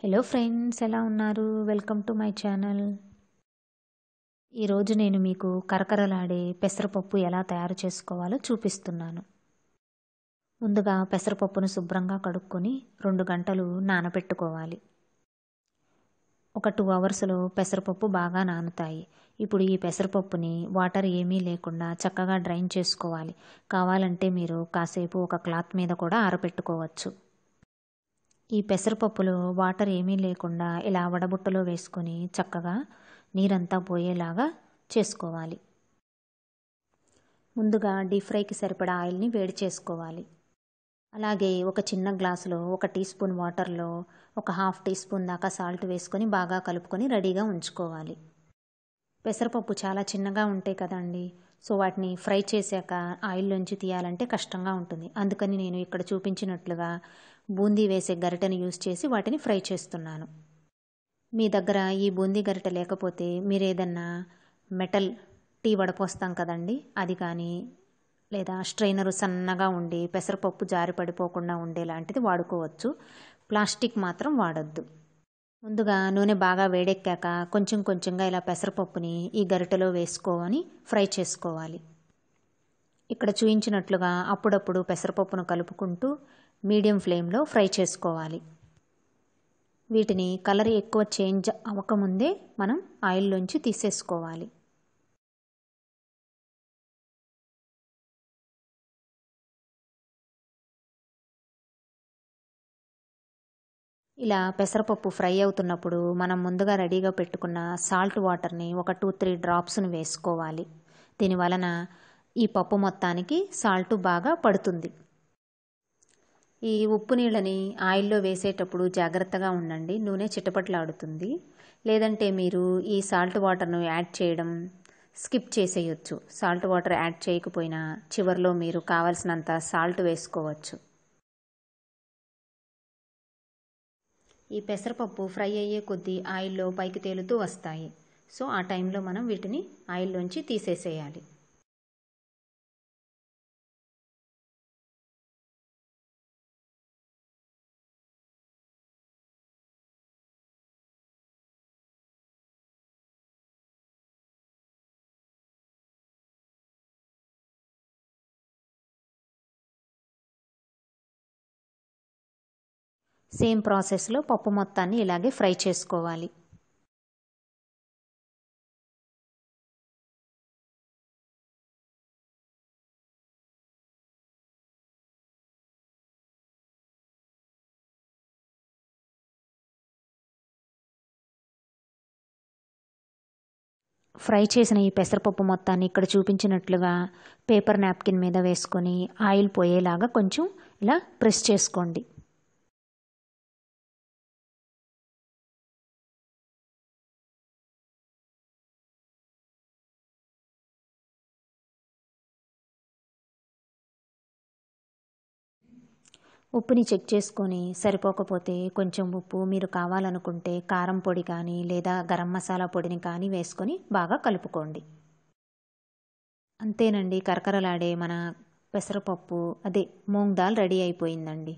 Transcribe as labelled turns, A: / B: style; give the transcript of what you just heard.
A: hello friends ఎలా ఉన్నారు welcome to my channel ఈరోజు నేను మీకు కరకరలాడే పెసరపప్పు ఎలా తయారు చేసుకోవాలో చూపిస్తున్నాను ముందుగా పెసరపప్పును శుభ్రంగా కడుక్కొని రెండు గంటలు నానబెట్టుకోవాలి ఒక టూ అవర్స్లో పెసరపప్పు బాగా నానుతాయి ఇప్పుడు ఈ పెసరపప్పుని వాటర్ ఏమీ లేకుండా చక్కగా డ్రైన్ చేసుకోవాలి కావాలంటే మీరు కాసేపు ఒక క్లాత్ మీద కూడా ఆరబెట్టుకోవచ్చు ఈ పెసరపప్పులో వాటర్ ఏమీ లేకుండా ఇలా వడబుట్టలో వేసుకొని చక్కగా నీరంతా పోయేలాగా చేసుకోవాలి ముందుగా డీప్ ఫ్రైకి సరిపడా ఆయిల్ని వేడి చేసుకోవాలి అలాగే ఒక చిన్న గ్లాసులో ఒక టీ స్పూన్ వాటర్లో ఒక హాఫ్ టీ స్పూన్ దాకా సాల్ట్ వేసుకొని బాగా కలుపుకొని రెడీగా ఉంచుకోవాలి పెసరపప్పు చాలా చిన్నగా ఉంటాయి కదండి సో వాటిని ఫ్రై చేశాక ఆయిల్లోంచి తీయాలంటే కష్టంగా ఉంటుంది అందుకని నేను ఇక్కడ చూపించినట్లుగా బూందీ వేసే గరిటెను యూజ్ చేసి వాటిని ఫ్రై చేస్తున్నాను మీ దగ్గర ఈ బూందీ గరిటె లేకపోతే మీరు ఏదన్నా మెటల్ టీ వడపోస్తాం కదండి అది కానీ లేదా స్ట్రైనరు సన్నగా ఉండి పెసరపప్పు జారి పడిపోకుండా ఉండేలాంటిది వాడుకోవచ్చు ప్లాస్టిక్ మాత్రం వాడద్దు ముందుగా నూనె బాగా వేడెక్కాక కొంచెం కొంచెంగా ఇలా పెసరపప్పుని ఈ గరిటెలో వేసుకోవని ఫ్రై చేసుకోవాలి ఇక్కడ చూయించినట్లుగా అప్పుడప్పుడు పెసరపప్పును కలుపుకుంటూ మీడియం ఫ్లేమ్లో ఫ్రై చేసుకోవాలి
B: వీటిని కలర్ ఎక్కువ చేంజ్ అవ్వకముందే మనం ఆయిల్లోంచి తీసేసుకోవాలి ఇలా పెసరపప్పు ఫ్రై అవుతున్నప్పుడు మనం ముందుగా రెడీగా పెట్టుకున్న సాల్ట్ వాటర్ని ఒక
A: టూ త్రీ డ్రాప్స్ని వేసుకోవాలి దీనివలన ఈ పప్పు మొత్తానికి సాల్ట్ బాగా పడుతుంది ఈ ఉప్పు నీళ్ళని ఆయిల్లో వేసేటప్పుడు జాగ్రత్తగా ఉండండి నూనె చిటపట్లాడుతుంది లేదంటే మీరు ఈ సాల్ట్ వాటర్ను యాడ్ చేయడం స్కిప్ చేసేయచ్చు సాల్ట్ వాటర్ యాడ్ చేయకపోయినా చివరిలో మీరు కావలసినంత సాల్ట్ వేసుకోవచ్చు ఈ పెసరపప్పు ఫ్రై అయ్యే కొద్దీ ఆయిల్లో పైకి తేలుతూ వస్తాయి సో ఆ టైంలో
B: మనం వీటిని ఆయిల్లోంచి తీసేసేయాలి సేమ్ ప్రాసెస్లో పప్పు మొత్తాన్ని ఇలాగే ఫ్రై చేసుకోవాలి ఫ్రై చేసిన ఈ పెసరపప్పు మొత్తాన్ని ఇక్కడ చూపించినట్లుగా పేపర్ నాప్కిన్ మీద వేసుకొని ఆయిల్ పోయేలాగా కొంచెం ఇలా ప్రెస్ చేసుకోండి ఉప్పుని చెక్ చేసుకొని సరిపోకపోతే కొంచెం
A: ఉప్పు మీరు కావాలనుకుంటే కారం పొడి కానీ లేదా గరం మసాలా పొడిని కానీ వేసుకొని బాగా కలుపుకోండి అంతేనండి కరకరలాడే మన పెసరపప్పు
B: అదే మూంగ్ దాల్ రెడీ అయిపోయిందండి